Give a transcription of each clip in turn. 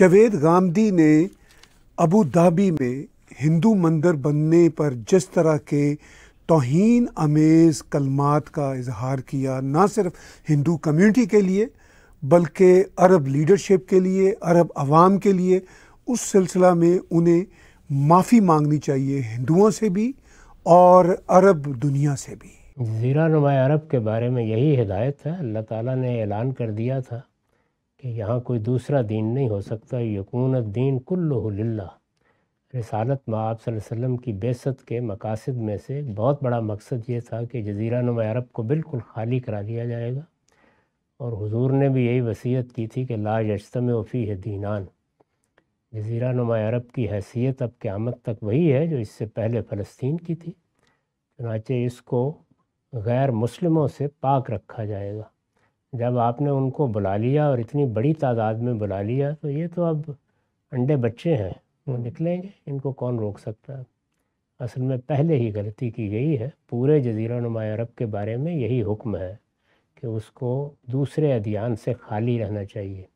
जवेद गामदी ने Abu Dhabi में हिंदू मंदिर बनने पर जिस तरह के तोहन अमेज कलमात का इजहार किया ना सिर्फ हिंदू कम्युनिटी के लिए बल्कि अरब लीडरशिप के लिए अरब आवाम के लिए उस सिलसिला में उन्हें माफ़ी मांगनी चाहिए हिंदुओं से भी और अरब दुनिया से भी ज़ीरा नुमा अरब के बारे में यही हिदायत है अल्लाह ताला ने ऐलान कर दिया था कि यहाँ कोई दूसरा दीन नहीं हो सकता यकून दीन कुल्ला रसालत माँ आप वसम की बेसत के मकासद में से बहुत बड़ा मकसद ये था कि जजीरा नुमा अरब को बिल्कुल खाली करा दिया जाएगा और हजूर ने भी यही वसीयत की थी कि ला यजतम वफ़ी है दीनान जजीरा नुमा अरब की हैसियत अब क़्यामत तक वही है जो इससे पहले फ़लस्तीन की थी चनाचे इसको गैर मुसलमों से पाक रखा जाएगा जब आपने उनको बुला लिया और इतनी बड़ी तादाद में बुला लिया तो ये तो अब अंडे बच्चे हैं वो निकलेंगे इनको कौन रोक सकता है असल में पहले ही गलती की गई है पूरे जजीरा नुमा अरब के बारे में यही हुक्म है कि उसको दूसरे अदियान से खाली रहना चाहिए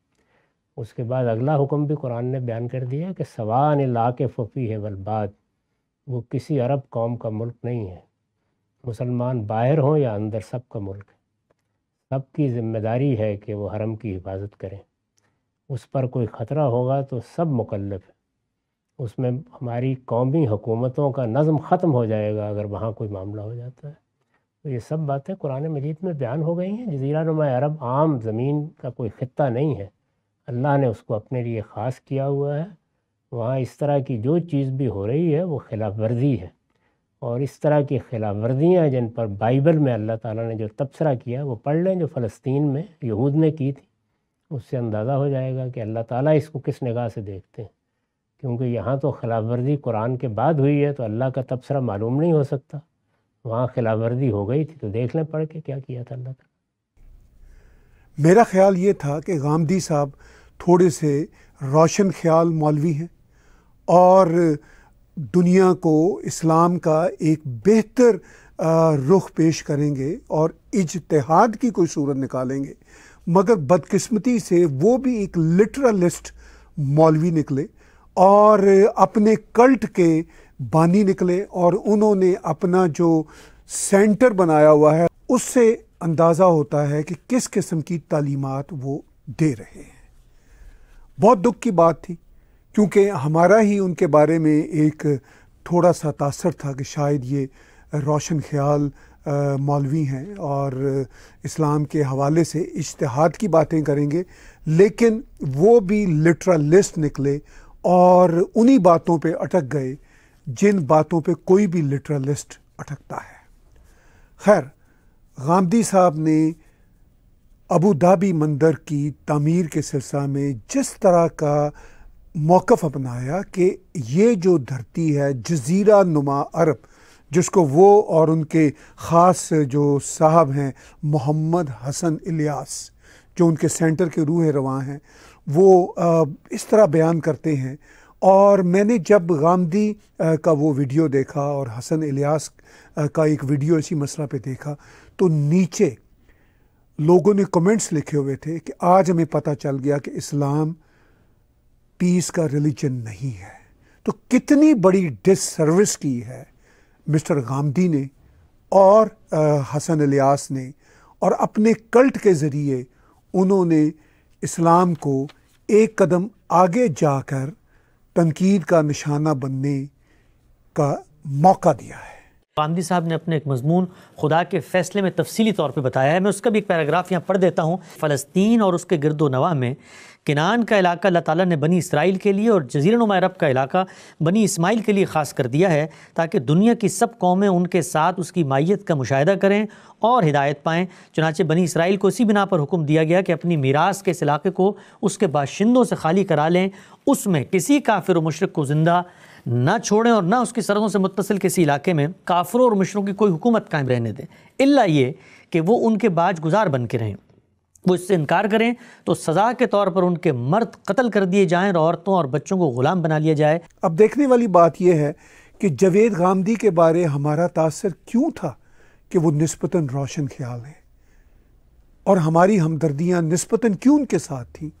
उसके बाद अगला हुक्म भी कुरान ने बयान कर दिया कि सवान इलाके फ़फ़ी है वलबाद वो किसी अरब कौम का मुल्क नहीं है मुसलमान बाहर हों या अंदर सब का मुल्क सबकी जिम्मेदारी है कि वो हरम की हिफाजत करें उस पर कोई ख़तरा होगा तो सब मुकलफ है उसमें हमारी कौमी हुकूमतों का नज़म ख़त्म हो जाएगा अगर वहाँ कोई मामला हो जाता है तो ये सब बातें कुरान मजीद में बयान हो गई हैं जजीरा नुमा अरब आम ज़मीन का कोई ख़त्ता नहीं है अल्लाह ने उसको अपने लिए ख़ास किया हुआ है वहाँ इस तरह की जो चीज़ भी हो रही है वो खिलाफ वर्जी है और इस तरह की खिलाफ वर्जियाँ जिन पर बाइबल में अल्लाह ताला ने जो तबसरा किया वो पढ़ लें जो फ़लस्तीन में यहूद ने की थी उससे अंदाज़ा हो जाएगा कि अल्लाह ताला इसको किस निगाह से देखते हैं क्योंकि यहाँ तो खिलाफ वर्जी कुरान के बाद हुई है तो अल्लाह का तबसरा मालूम नहीं हो सकता वहाँ खिलाफ वर्जी हो गई थी तो देख लें पढ़ के क्या किया था अल्लाह मेरा ख्याल ये था कि गांधी साहब थोड़े से रोशन ख्याल मौलवी हैं और दुनिया को इस्लाम का एक बेहतर रुख पेश करेंगे और इजतहाद की कोई सूरत निकालेंगे मगर बदकिस्मती से वो भी एक लिटरलिस्ट मौलवी निकले और अपने कल्ट के बानी निकले और उन्होंने अपना जो सेंटर बनाया हुआ है उससे अंदाज़ा होता है कि किस किस्म की तालीमत वो दे रहे हैं बहुत दुख की बात थी क्योंकि हमारा ही उनके बारे में एक थोड़ा सा तासर था कि शायद ये रोशन ख्याल मौलवी हैं और इस्लाम के हवाले से इश्तहाद की बातें करेंगे लेकिन वो भी लिटरलिस्ट निकले और उन्हीं बातों पे अटक गए जिन बातों पे कोई भी लिटरलिस्ट अटकता है खैर गांधी साहब ने अबू धाबी मंदिर की तमीर के सिलसिला में जिस तरह का मौक़ अपनाया कि ये जो धरती है जजीरा नुमा अरब जिसको वो और उनके ख़ास जो साहब हैं मोहम्मद हसन इलियास जो उनके सेंटर के रूह रवा हैं वो इस तरह बयान करते हैं और मैंने जब गांधी का वो वीडियो देखा और हसन इलियास का एक वीडियो इसी मसला पे देखा तो नीचे लोगों ने कमेंट्स लिखे हुए थे कि आज हमें पता चल गया कि इस्लाम पीस का रिलीजन नहीं है तो कितनी बड़ी सर्विस की है मिस्टर गांधी ने और आ, हसन अलियास ने और अपने कल्ट के ज़रिए उन्होंने इस्लाम को एक कदम आगे जाकर तनकीद का निशाना बनने का मौका दिया है गांधी साहब ने अपने एक मजमून खुदा के फैसले में तफसीली तौर पर बताया है मैं उसका भी एक पैराग्राफ यहाँ पढ़ देता हूँ फ़लस्तीन और उसके गिरदो नवा में किनान का इलाका अल्लाह ताला ने बनी इसराइल के लिए और जजीर नुमा का इलाका बनी इसमाइल के लिए ख़ास कर दिया है ताकि दुनिया की सब कौमें उनके साथ उसकी माइत का मुशाह करें और हिदायत पाएँ चनाचे बनी इसराइल को इसी बिना पर हुक्म दिया गया कि अपनी मीरास के इस इलाके को उसके बाशिंदों से खाली करा लें उसमें किसी काफिर मशरक को ज़िंदा ना छोड़ें और ना उसकी सरहदों से मुतसिल किसी इलाके में काफरों और मशरों की कोई हुकूमत कायम रहने दें इल्ला ये कि वो उनके बाज गुजार बन के रहें वो इससे इनकार करें तो सज़ा के तौर पर उनके मर्द कत्ल कर दिए जाएं और औरतों और बच्चों को ग़ुलाम बना लिया जाए अब देखने वाली बात यह है कि जवेद गामदी के बारे हमारा तासर क्यों था कि वो नस्बता रोशन ख्याल हैं और हमारी हमदर्दियाँ नस्बता क्यों उनके साथ थीं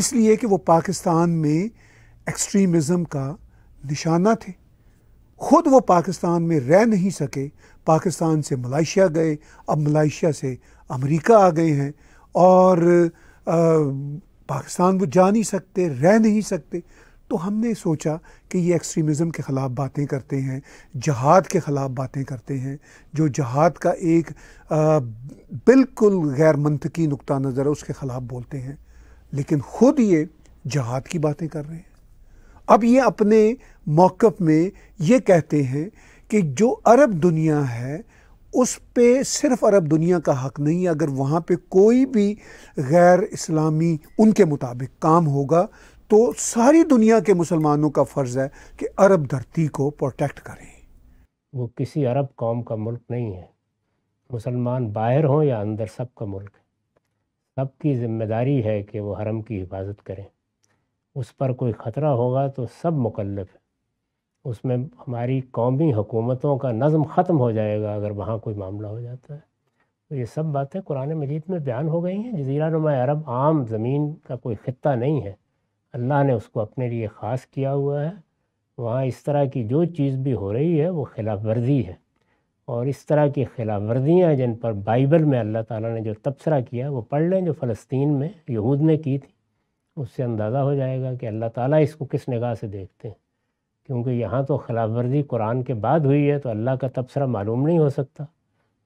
इसलिए कि वो पाकिस्तान में एक्सट्रीमिज़म का निशाना थे खुद वो पाकिस्तान में रह नहीं सके पाकिस्तान से मलाइशिया गए अब मलाइशिया से अमेरिका आ गए हैं और पाकिस्तान वो जा नहीं सकते रह नहीं सकते तो हमने सोचा कि ये एक्सट्रीमिज़म के ख़िलाफ़ बातें करते हैं जहाद के ख़िलाफ़ बातें करते हैं जो जहाद का एक आ, बिल्कुल गैर मनतकी नुक़ा नज़र है उसके ख़िलाफ़ बोलते हैं लेकिन ख़ुद ये जहाद की बातें कर रहे हैं अब ये अपने मौक़ में ये कहते हैं कि जो अरब दुनिया है उस पर सिर्फ अरब दुनिया का हक नहीं है अगर वहाँ पर कोई भी गैर इस्लामी उनके मुताबिक काम होगा तो सारी दुनिया के मुसलमानों का फ़र्ज़ है कि अरब धरती को प्रोटेक्ट करें वो किसी अरब कौम का मुल्क नहीं है मुसलमान बाहर हों या अंदर सबका मुल्क है सबकी जिम्मेदारी है कि वो हरम की हिफाजत करें उस पर कोई ख़तरा होगा तो सब मुकलफ है उसमें हमारी कौमी हुकूमतों का नज़म ख़त्म हो जाएगा अगर वहाँ कोई मामला हो जाता है तो ये सब बातें कुरान मजीद में बयान हो गई हैं जजीरा नुमा अरब आम ज़मीन का कोई ख़त्ता नहीं है अल्लाह ने उसको अपने लिए ख़ास किया हुआ है वहाँ इस तरह की जो चीज़ भी हो रही है वो खिलाफ वर्जी है और इस तरह की खिलाफ वर्जियाँ जिन पर बाइबल में अल्लाह ताला ने जो तबसरा किया वो पढ़ लें जो फ़लस्तीन में यहूद ने की थी उससे अंदाज़ा हो जाएगा कि अल्लाह ताला इसको किस निगाह से देखते हैं क्योंकि यहाँ तो खिलाफ वर्जी कुरान के बाद हुई है तो अल्लाह का तबसरा मालूम नहीं हो सकता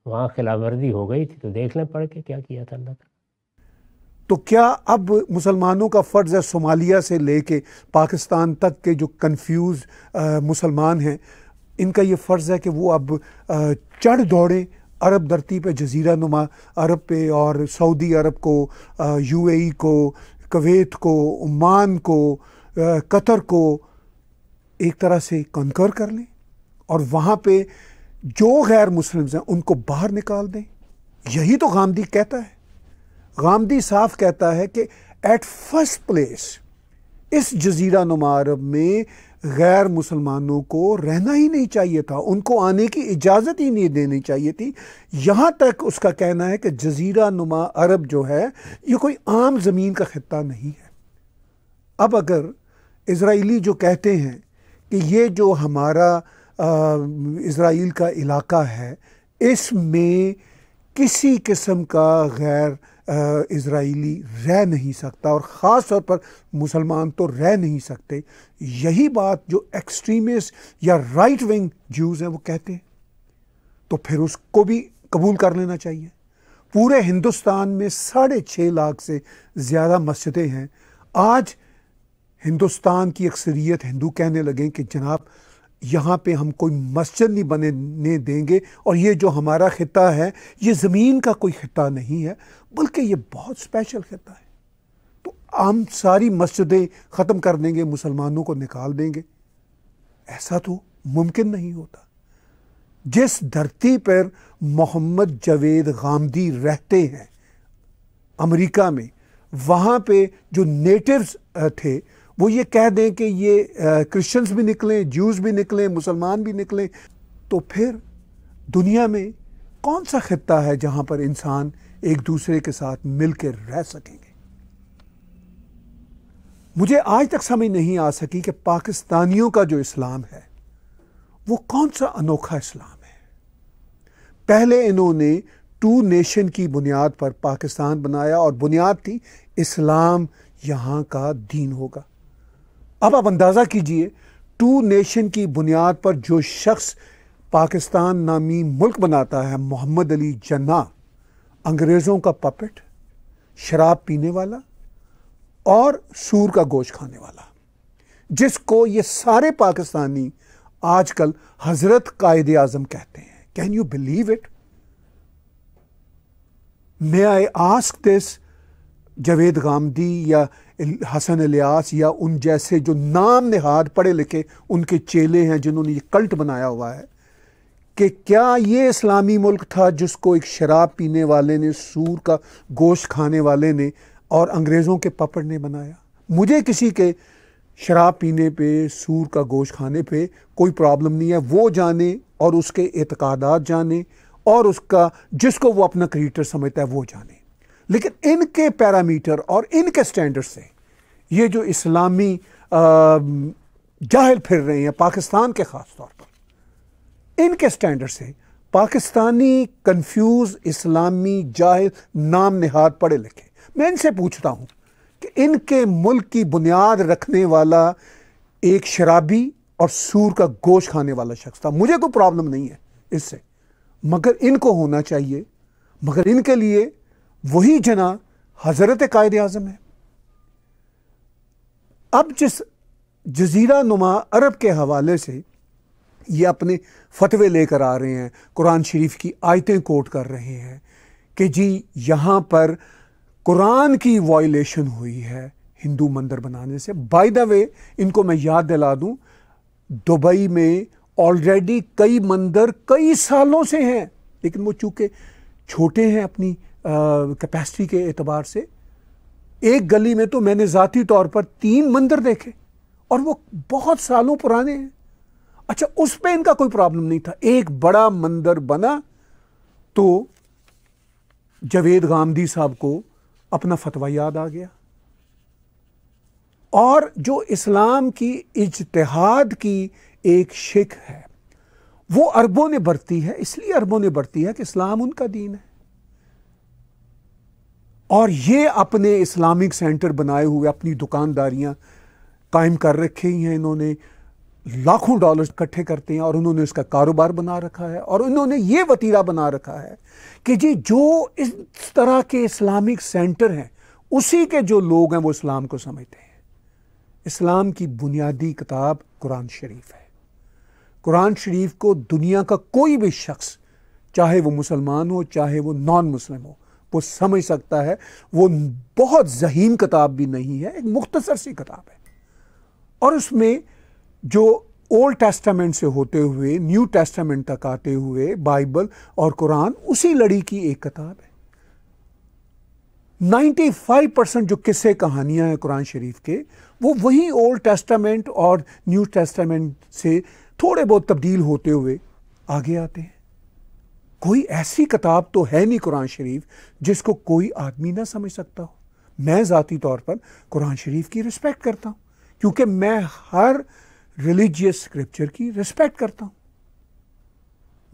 वहाँ खिलाफ वर्जी हो गई थी तो देख लें पढ़ के क्या किया था अल्लाह का तो क्या अब मुसलमानों का फ़र्ज़ है सोमालिया से लेके पाकिस्तान तक के जो कन्फ्यूज़ मुसलमान हैं इनका ये फ़र्ज़ है कि वो अब चढ़ दौड़ें अरब धरती पे जजीरा नुमा अरब पे और सऊदी अरब को यूएई को कवेत को ओमान को कतर को एक तरह से कंकर कर लें और वहाँ पे जो गैर मुस्लिम्स हैं उनको बाहर निकाल दें यही तो गांधी कहता है गांधी साफ कहता है कि एट फर्स्ट प्लेस इस जजीरा नुमा अरब में गैर मुसलमानों को रहना ही नहीं चाहिए था उनको आने की इजाज़त ही नहीं देनी चाहिए थी यहाँ तक उसका कहना है कि जजीरा नुमा अरब जो है ये कोई आम ज़मीन का खत्ता नहीं है अब अगर इसराइली जो कहते हैं कि ये जो हमारा इसराइल का इलाका है इसमें किसी किस्म का गैर इसराइली रह नहीं सकता और ख़ास तौर पर मुसलमान तो रह नहीं सकते यही बात जो एक्सट्रीमिस्ट या राइट विंग ज्यूज़ हैं वो कहते हैं तो फिर उसको भी कबूल कर लेना चाहिए पूरे हिंदुस्तान में साढ़े छः लाख से ज़्यादा मस्जिदें हैं आज हिंदुस्तान की अक्सरियत हिंदू कहने लगे कि जनाब यहाँ पे हम कोई मस्जिद नहीं बनने देंगे और ये जो हमारा ख़िता है ये ज़मीन का कोई ख़िता नहीं है बल्कि ये बहुत स्पेशल ख़िता है तो हम सारी मस्जिदें ख़त्म कर देंगे मुसलमानों को निकाल देंगे ऐसा तो मुमकिन नहीं होता जिस धरती पर मोहम्मद जवेद गामदी रहते हैं अमेरिका में वहाँ पे जो नेटिव्स थे वो ये कह दें कि ये क्रिश्चियंस भी निकलें जूस भी निकलें मुसलमान भी निकलें तो फिर दुनिया में कौन सा खत्ता है जहाँ पर इंसान एक दूसरे के साथ मिलकर रह सकेंगे मुझे आज तक समझ नहीं आ सकी कि पाकिस्तानियों का जो इस्लाम है वो कौन सा अनोखा इस्लाम है पहले इन्होंने टू नेशन की बुनियाद पर पाकिस्तान बनाया और बुनियाद थी इस्लाम यहाँ का दीन होगा अब आप अंदाज़ा कीजिए टू नेशन की बुनियाद पर जो शख्स पाकिस्तान नामी मुल्क बनाता है मोहम्मद अली जना अंग्रेज़ों का पपेट शराब पीने वाला और सूर का गोश्त खाने वाला जिसको ये सारे पाकिस्तानी आजकल हज़रत कायद आज़म कहते हैं can you believe it may I ask this Javed Ghamidi या हसन अलियास या उन जैसे जो नाम नहाद पढ़े लिखे उनके चेले हैं जिन्होंने ये कल्ट बनाया हुआ है कि क्या ये इस्लामी मुल्क था जिसको एक शराब पीने वाले ने सूर का गोश्त खाने वाले ने और अंग्रेज़ों के पपड़ ने बनाया मुझे किसी के शराब पीने पे सूर का गोश्त खाने पे कोई प्रॉब्लम नहीं है वो जाने और उसके एतकादात जाने और उसका जिसको वो अपना क्रिएटर समझता है वो जाने लेकिन इनके पैरामीटर और इनके स्टैंडर्ड से ये जो इस्लामी जाहिल फिर रहे हैं पाकिस्तान के ख़ास तौर पर इनके स्टैंडर्ड से पाकिस्तानी कंफ्यूज इस्लामी जाहिल नाम निहार पढ़े लिखे मैं इनसे पूछता हूँ कि इनके मुल्क की बुनियाद रखने वाला एक शराबी और सूर का गोश खाने वाला शख्स था मुझे कोई प्रॉब्लम नहीं है इससे मगर इनको होना चाहिए मगर इनके लिए वही जना हज़रत कायद अजम है अब जिस जजीरा नुमा अरब के हवाले से ये अपने फतवे लेकर आ रहे हैं कुरान शरीफ की आयतें कोट कर रहे हैं कि जी यहाँ पर कुरान की वॉयलेशन हुई है हिंदू मंदिर बनाने से बाय द वे इनको मैं याद दिला दूँ दुबई में ऑलरेडी कई मंदिर कई सालों से हैं लेकिन वो चूँकि छोटे हैं अपनी कैपेसिटी के एतबार से एक गली में तो मैंने ज़ाती तौर पर तीन मंदिर देखे और वो बहुत सालों पुराने हैं अच्छा उस पर इनका कोई प्रॉब्लम नहीं था एक बड़ा मंदिर बना तो जवेद गांधी साहब को अपना फतवा याद आ गया और जो इस्लाम की इजतहाद की एक शिक है वो अरबों ने बरती है इसलिए अरबों ने बरती है कि इस्लाम उनका दीन है और ये अपने इस्लामिक सेंटर बनाए हुए अपनी दुकानदारियाँ कायम कर रखे ही हैं इन्होंने लाखों डॉलर इकट्ठे करते हैं और उन्होंने उसका कारोबार बना रखा है और उन्होंने ये वतीरा बना रखा है कि जी जो इस तरह के इस्लामिक सेंटर हैं उसी के जो लोग हैं वो इस्लाम को समझते हैं इस्लाम की बुनियादी किताब कुरान शरीफ है कुरान शरीफ को दुनिया का कोई भी शख्स चाहे वो मुसलमान हो चाहे वो नॉन मुस्लिम हो वो समझ सकता है वो बहुत जहीम किताब भी नहीं है एक मुख्तसर सी किताब है और उसमें जो ओल्ड टेस्टामेंट से होते हुए न्यू टेस्टामेंट तक आते हुए बाइबल और कुरान उसी लड़ी की एक किताब है 95 परसेंट जो किस्से कहानियां हैं कुरान शरीफ के वो वही ओल्ड टेस्टामेंट और न्यू टेस्टामेंट से थोड़े बहुत तब्दील होते हुए आगे आते हैं कोई ऐसी किताब तो है नहीं कुरान शरीफ जिसको कोई आदमी ना समझ सकता हो मैं ज़ाती तौर पर कुरान शरीफ की रिस्पेक्ट करता हूँ क्योंकि मैं हर रिलीजियस स्क्रिप्चर की रिस्पेक्ट करता हूँ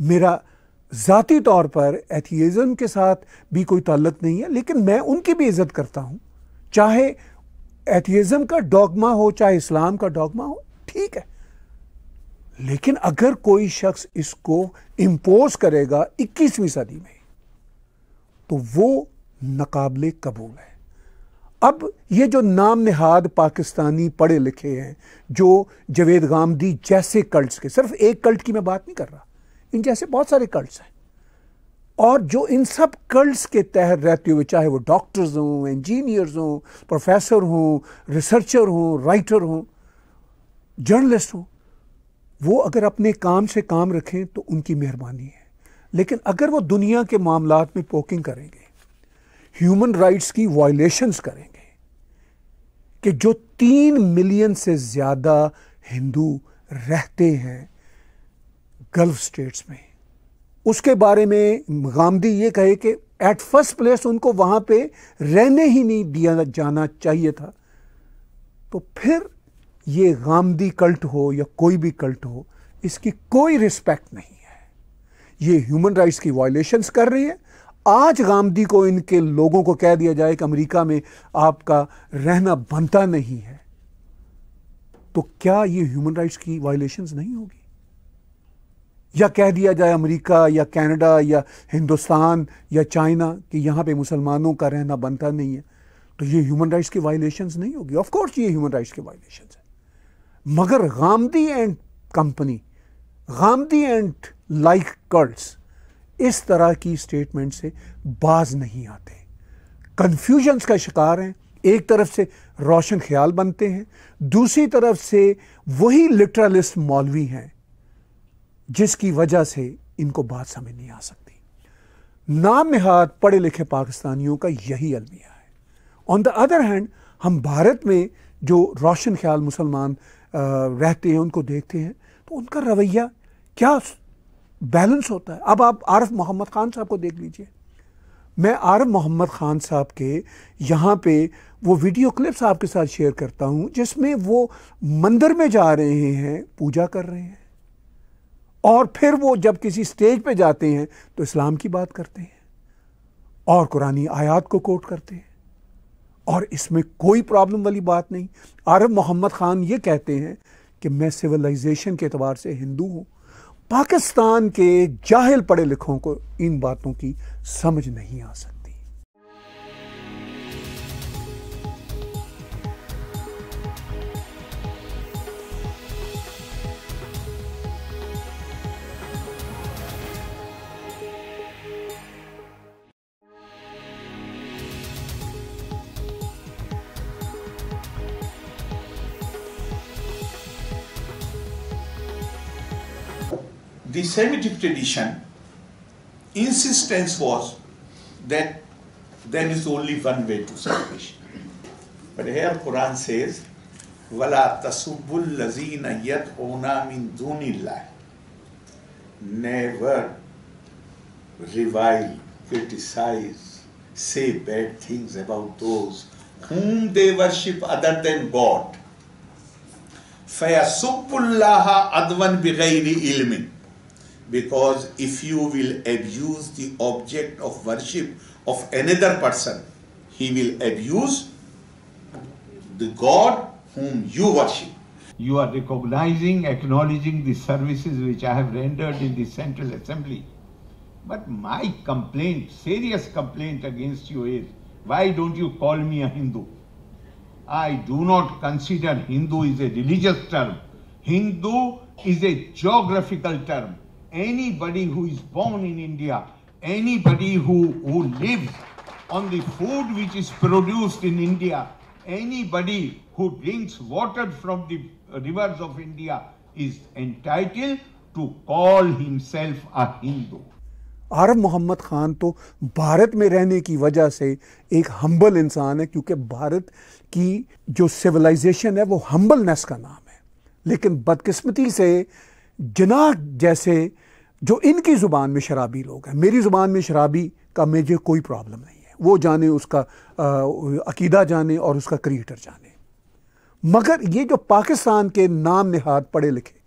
मेरा ज़ाती तौर पर एथियज़म के साथ भी कोई ताल्लुक नहीं है लेकिन मैं उनकी भी इज़्ज़त करता हूँ चाहे एथियज़म का डॉगमा हो चाहे इस्लाम का डॉगमा हो ठीक है लेकिन अगर कोई शख्स इसको इम्पोज करेगा 21वीं सदी में तो वो नकाबले कबूल है अब ये जो नाम नहाद पाकिस्तानी पढ़े लिखे हैं जो जवेद गामदी जैसे कल्ट्स के सिर्फ एक कल्ट की मैं बात नहीं कर रहा इन जैसे बहुत सारे कल्ट्स हैं और जो इन सब कल्ट्स के तहत रहते हुए चाहे वो डॉक्टर्स हों इंजीनियर्स हों प्रोफेसर हों रिसर्चर हों राइटर हों जर्नलिस्ट हों वो अगर अपने काम से काम रखें तो उनकी मेहरबानी है लेकिन अगर वो दुनिया के मामला में पोकिंग करेंगे ह्यूमन राइट्स की वायलेशंस करेंगे कि जो तीन मिलियन से ज़्यादा हिंदू रहते हैं गल्फ स्टेट्स में उसके बारे में गांधी ये कहे कि एट फर्स्ट प्लेस उनको वहाँ पे रहने ही नहीं दिया जाना चाहिए था तो फिर ये गामदी कल्ट हो या कोई भी कल्ट हो इसकी कोई रिस्पेक्ट नहीं है ये ह्यूमन राइट्स की वायलेशंस कर रही है आज गामदी को इनके लोगों को कह दिया जाए कि अमेरिका में आपका रहना बनता नहीं है तो क्या ये ह्यूमन राइट्स की वायलेशंस नहीं होगी या कह दिया जाए अमेरिका या कनाडा या हिंदुस्तान या चाइना कि यहां पे मुसलमानों का रहना बनता नहीं है तो ये ह्यूमन राइट्स की वायलेशंस नहीं होगी ऑफ कोर्स ये ह्यूमन राइट्स की वायलेशंस मगर Ghamidi and company Ghamidi and like कर्ल्स इस तरह की स्टेटमेंट से बाज नहीं आते कन्फ्यूजन्स का शिकार हैं एक तरफ से रोशन ख्याल बनते हैं दूसरी तरफ से वही लिटरलिस्ट मौलवी हैं जिसकी वजह से इनको बात समझ नहीं आ सकती नामहाद पढ़े लिखे पाकिस्तानियों का यही अलमिया है ऑन द अदर हैंड हम भारत में जो रोशन ख्याल मुसलमान रहते हैं उनको देखते हैं तो उनका रवैया क्या बैलेंस होता है अब आप आरफ मोहम्मद ख़ान साहब को देख लीजिए मैं आरफ मोहम्मद ख़ान साहब के यहाँ पे वो वीडियो क्लिप्स आपके साथ शेयर करता हूँ जिसमें वो मंदिर में जा रहे हैं पूजा कर रहे हैं और फिर वो जब किसी स्टेज पे जाते हैं तो इस्लाम की बात करते हैं और कुरानी आयात को कोट करते हैं और इसमें कोई प्रॉब्लम वाली बात नहीं आरब मोहम्मद ख़ान ये कहते हैं कि मैं सिविलाइजेशन के अतबार से हिंदू हूँ पाकिस्तान के जाहिल पढ़े लिखों को इन बातों की समझ नहीं आ सकती the Semitic tradition, insistence was that there is only one way to salvation. But here Quran says, وَلَا تَسُبُّ الَّذِينَ يَدْعُونَ مِن دُونِ اللَّهِ Never revile, criticize, say bad things about those whom they worship other than God. فَيَسُبُّ اللَّهَ عَدْوًا بِغَيْرِ إِلْمٍ because if you will abuse the object of worship of another person, he will abuse the God whom you worship. You are recognizing, acknowledging the services which I have rendered in the Central Assembly. But my complaint, serious complaint against you is, why don't you call me a Hindu? I do not consider Hindu is a religious term. Hindu is a geographical term. anybody who is born in India, anybody who, who lives on the food which is produced in India, anybody who drinks water from the rivers of India is entitled to call himself a Hindu. आरब मोहम्मद ख़ान तो भारत में रहने की वजह से एक humble इंसान है क्योंकि भारत की जो सिविलाइजेशन है वो हम्बलनेस का नाम है लेकिन बदकिस्मती से जनाह जैसे जो इनकी ज़ुबान में शराबी लोग हैं मेरी ज़ुबान में शराबी का मुझे कोई प्रॉब्लम नहीं है वो जाने उसका आ, अकीदा जाने और उसका क्रिएटर जाने मगर ये जो पाकिस्तान के नाम नहाद पढ़े लिखे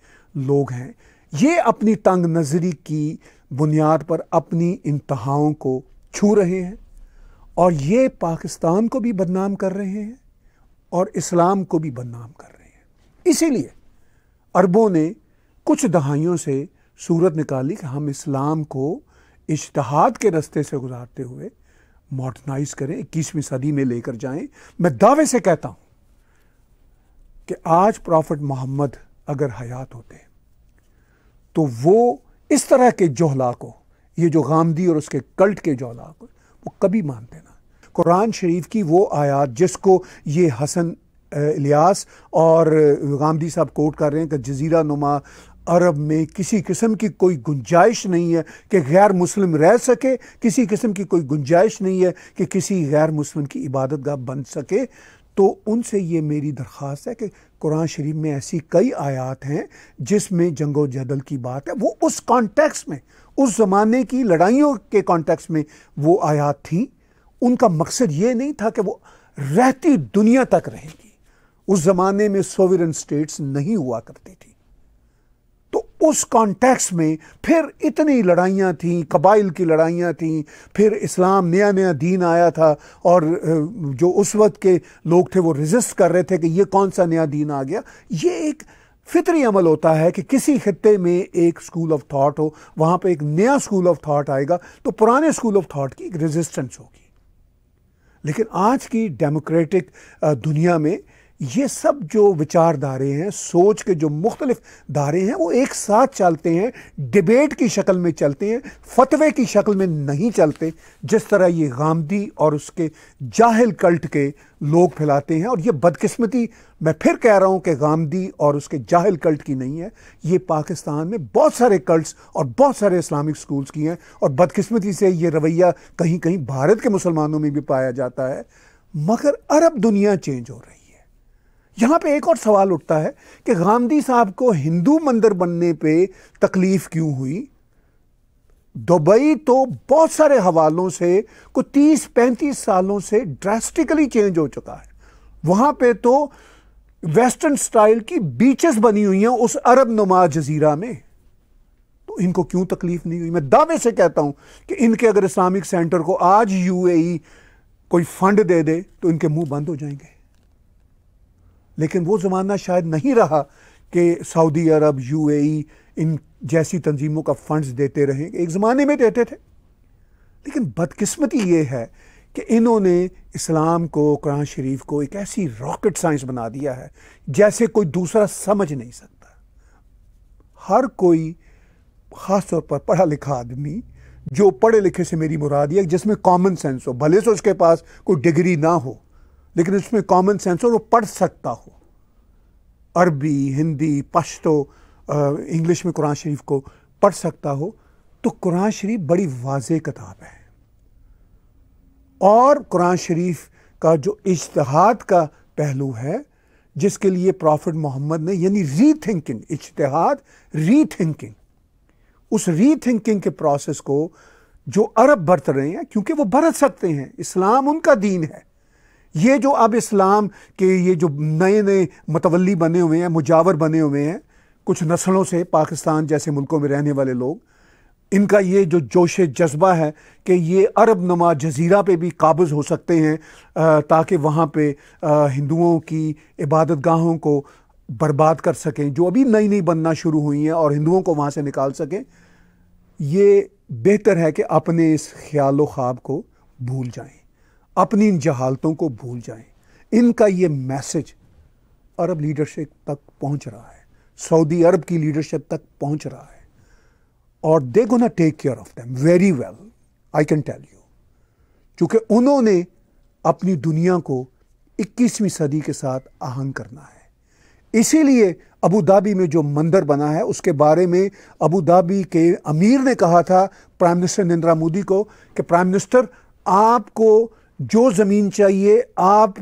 लोग हैं ये अपनी तंग नज़री की बुनियाद पर अपनी इंतहाओं को छू रहे हैं और ये पाकिस्तान को भी बदनाम कर रहे हैं और इस्लाम को भी बदनाम कर रहे हैं इसीलिए अरबों ने कुछ दहाइयों से सूरत निकाली कि हम इस्लाम को इश्तहाद के रस्ते से गुजारते हुए मॉडर्नाइज करें इक्कीसवीं सदी में लेकर जाएं मैं दावे से कहता हूं कि आज प्रॉफिट मोहम्मद अगर हयात होते तो वो इस तरह के जोहला को ये जो गांधी और उसके कल्ट के जोहला को वो कभी मानते ना कुरान शरीफ की वो आयात जिसको ये हसन इलियास और गांधी साहब कोट कर रहे हैं कि जजीरा नुमा अरब में किसी किस्म की कोई गुंजाइश नहीं है कि गैर मुस्लिम रह सके किसी किस्म की कोई गुंजाइश नहीं है कि किसी गैर मुस्लिम की इबादत गाह बन सके तो उनसे ये मेरी दरख्वास्त है कि कुरान शरीफ में ऐसी कई आयात हैं जिसमें जंगो जदल की बात है वो उस कॉन्टेक्स में उस ज़माने की लड़ाइयों के कॉन्टेक्स में वो आयात थी उनका मकसद ये नहीं था कि वो रहती दुनिया तक रहेंगी उस ज़माने में सोवरन स्टेट्स नहीं हुआ करती थी उस कॉन्टेक्स्ट में फिर इतनी लड़ाइयाँ थीं कबाइल की लड़ाइयाँ थीं फिर इस्लाम नया नया दीन आया था और जो उस वक्त के लोग थे वो रिजिस्ट कर रहे थे कि ये कौन सा नया दीन आ गया ये एक फितरी अमल होता है कि किसी खत्े में एक स्कूल ऑफ थाट हो वहाँ पे एक नया स्कूल ऑफ थाट आएगा तो पुराने स्कूल ऑफ थाट की एक रेजिस्टेंस होगी लेकिन आज की डेमोक्रेटिक दुनिया में ये सब जो विचारधारे हैं सोच के जो मुख्तलिफ धारे हैं वो एक साथ चलते हैं डिबेट की शक्ल में चलते हैं फतवे की शक्ल में नहीं चलते जिस तरह ये गांधी और उसके जाहिल कल्ट के लोग फैलाते हैं और ये बदकिस्मती मैं फिर कह रहा हूँ कि गांधी और उसके जाहिल कल्ट की नहीं है ये पाकिस्तान में बहुत सारे कल्ट्स और बहुत सारे इस्लामिक स्कूल्स की हैं और बदकिस्मती से ये रवैया कहीं कहीं भारत के मुसलमानों में भी पाया जाता है मगर अरब दुनिया चेंज हो रही है यहाँ पे एक और सवाल उठता है कि गांधी साहब को हिंदू मंदिर बनने पे तकलीफ क्यों हुई दुबई तो बहुत सारे हवालों से को तीस पैंतीस सालों से ड्रास्टिकली चेंज हो चुका है वहाँ पे तो वेस्टर्न स्टाइल की बीचेस बनी हुई हैं उस अरब नुमा जजीरा में तो इनको क्यों तकलीफ नहीं हुई मैं दावे से कहता हूँ कि इनके अगर इस्लामिक सेंटर को आज यूएई e कोई फंड दे दे तो इनके मुंह बंद हो जाएंगे लेकिन वो ज़माना शायद नहीं रहा कि सऊदी अरब यूएई इन जैसी तंजीमों का फंड्स देते रहे एक ज़माने में देते थे लेकिन बदकिस्मती ये है कि इन्होंने इस्लाम को कुरान शरीफ को एक ऐसी रॉकेट साइंस बना दिया है जैसे कोई दूसरा समझ नहीं सकता हर कोई ख़ास तौर पर पढ़ा लिखा आदमी जो पढ़े लिखे से मेरी मुराद है जिसमें कॉमन सेंस हो भले से उसके पास कोई डिग्री ना हो लेकिन उसमें कॉमन सेंस और वो पढ़ सकता हो अरबी हिंदी पश्तो इंग्लिश में कुरान शरीफ को पढ़ सकता हो तो कुरान शरीफ बड़ी वाज किताब है और कुरान शरीफ का जो इश्तहाद का पहलू है जिसके लिए प्रॉफिट मोहम्मद ने यानी री थिंकिंग इश्तहाद री थिंकिंग उस री थिंकिंग के प्रोसेस को जो अरब बरत रहे हैं क्योंकि वो बरत सकते हैं इस्लाम उनका दीन है ये जो अब इस्लाम के ये जो नए नए मतवली बने हुए हैं मुजावर बने हुए हैं कुछ नस्लों से पाकिस्तान जैसे मुल्कों में रहने वाले लोग इनका ये जो जोश जज्बा है कि ये अरब नमा जजीरा पे भी काबज़ हो सकते हैं ताकि वहाँ पे हिंदुओं की इबादत गाहों को बर्बाद कर सकें जो अभी नई नई बनना शुरू हुई हैं और हिंदुओं को वहाँ से निकाल सकें ये बेहतर है कि अपने इस ख्याल ख्वाब को भूल जाएं अपनी इन जहालतों को भूल जाएं इनका ये मैसेज अरब लीडरशिप तक पहुंच रहा है सऊदी अरब की लीडरशिप तक पहुंच रहा है और दे ना take care of them very well I can tell you क्योंकि उन्होंने अपनी दुनिया को 21वीं सदी के साथ आहंग करना है इसीलिए अबू धाबी में जो मंदिर बना है उसके बारे में अबू धाबी के अमीर ने कहा था प्राइम मिनिस्टर नरेंद्र मोदी को कि प्राइम मिनिस्टर आपको जो ज़मीन चाहिए आप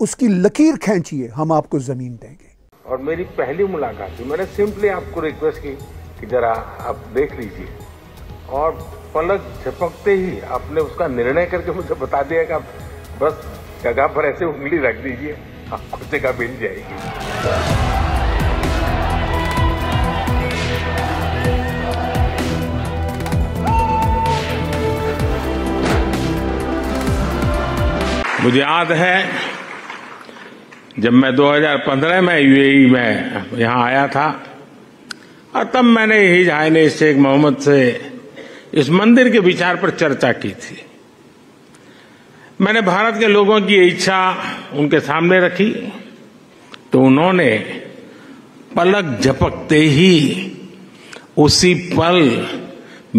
उसकी लकीर खींचिए हम आपको ज़मीन देंगे और मेरी पहली मुलाकात थी मैंने सिंपली आपको रिक्वेस्ट की कि ज़रा आप देख लीजिए और पलक झपकते ही आपने उसका निर्णय करके मुझे बता दिया कि आप बस जगह पर ऐसे उंगली रख दीजिए आपको जगह मिल जाएगी मुझे याद है जब मैं 2015 में यूएई e में यहां आया था और तब मैंने यही जहाने शेख मोहम्मद से इस मंदिर के विचार पर चर्चा की थी मैंने भारत के लोगों की इच्छा उनके सामने रखी तो उन्होंने पलक झपकते ही उसी पल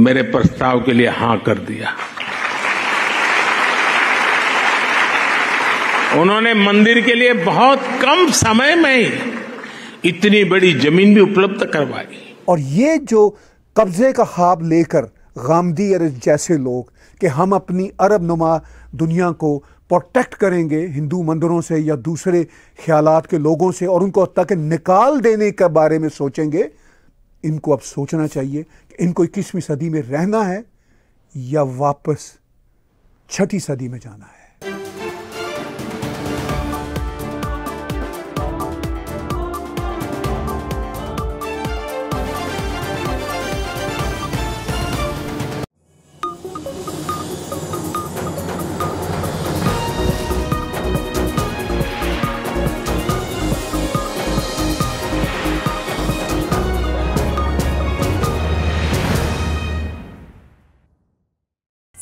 मेरे प्रस्ताव के लिए हां कर दिया उन्होंने मंदिर के लिए बहुत कम समय में ही इतनी बड़ी जमीन भी उपलब्ध करवाई और ये जो कब्जे का ख्वाब लेकर गामदी अरज जैसे लोग कि हम अपनी अरब नुमा दुनिया को प्रोटेक्ट करेंगे हिंदू मंदिरों से या दूसरे ख्याल के लोगों से और उनको तक निकाल देने के बारे में सोचेंगे इनको अब सोचना चाहिए कि इनको इक्कीसवीं सदी में रहना है या वापस छठी सदी में जाना है